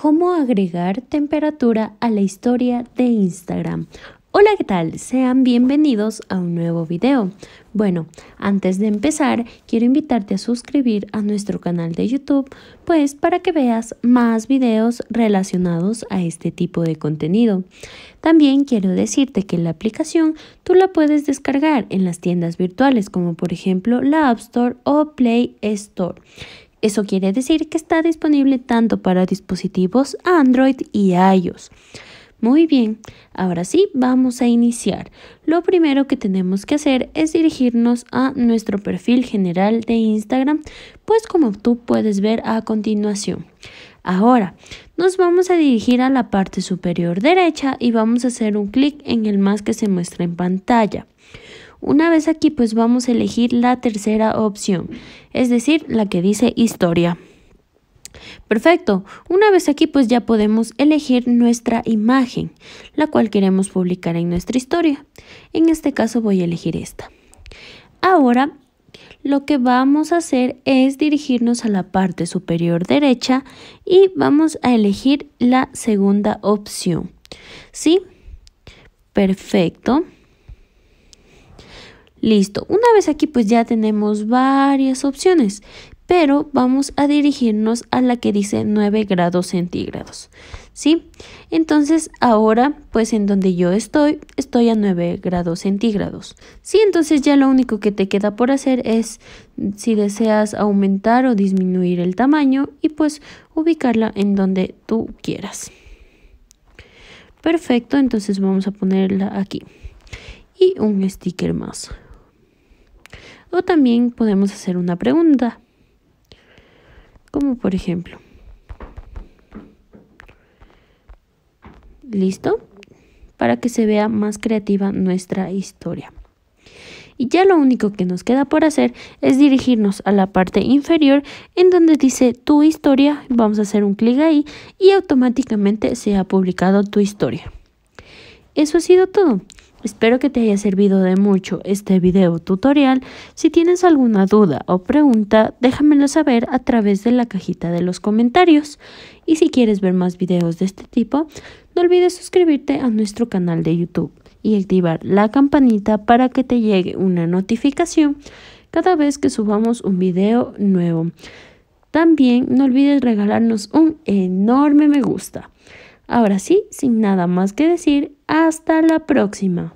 cómo agregar temperatura a la historia de Instagram. Hola, ¿qué tal? Sean bienvenidos a un nuevo video. Bueno, antes de empezar, quiero invitarte a suscribir a nuestro canal de YouTube, pues para que veas más videos relacionados a este tipo de contenido. También quiero decirte que la aplicación tú la puedes descargar en las tiendas virtuales, como por ejemplo la App Store o Play Store. Eso quiere decir que está disponible tanto para dispositivos Android y iOS. Muy bien, ahora sí vamos a iniciar. Lo primero que tenemos que hacer es dirigirnos a nuestro perfil general de Instagram, pues como tú puedes ver a continuación. Ahora, nos vamos a dirigir a la parte superior derecha y vamos a hacer un clic en el más que se muestra en pantalla. Una vez aquí, pues vamos a elegir la tercera opción, es decir, la que dice historia. Perfecto, una vez aquí pues ya podemos elegir nuestra imagen, la cual queremos publicar en nuestra historia. En este caso voy a elegir esta. Ahora lo que vamos a hacer es dirigirnos a la parte superior derecha y vamos a elegir la segunda opción. ¿Sí? Perfecto. Listo, una vez aquí pues ya tenemos varias opciones, pero vamos a dirigirnos a la que dice 9 grados centígrados, ¿sí? Entonces ahora pues en donde yo estoy, estoy a 9 grados centígrados, ¿sí? Entonces ya lo único que te queda por hacer es si deseas aumentar o disminuir el tamaño y pues ubicarla en donde tú quieras. Perfecto, entonces vamos a ponerla aquí y un sticker más. O también podemos hacer una pregunta, como por ejemplo, ¿listo? Para que se vea más creativa nuestra historia. Y ya lo único que nos queda por hacer es dirigirnos a la parte inferior en donde dice tu historia, vamos a hacer un clic ahí y automáticamente se ha publicado tu historia. Eso ha sido todo. Espero que te haya servido de mucho este video tutorial. Si tienes alguna duda o pregunta, déjamelo saber a través de la cajita de los comentarios. Y si quieres ver más videos de este tipo, no olvides suscribirte a nuestro canal de YouTube y activar la campanita para que te llegue una notificación cada vez que subamos un video nuevo. También no olvides regalarnos un enorme me gusta. Ahora sí, sin nada más que decir, hasta la próxima.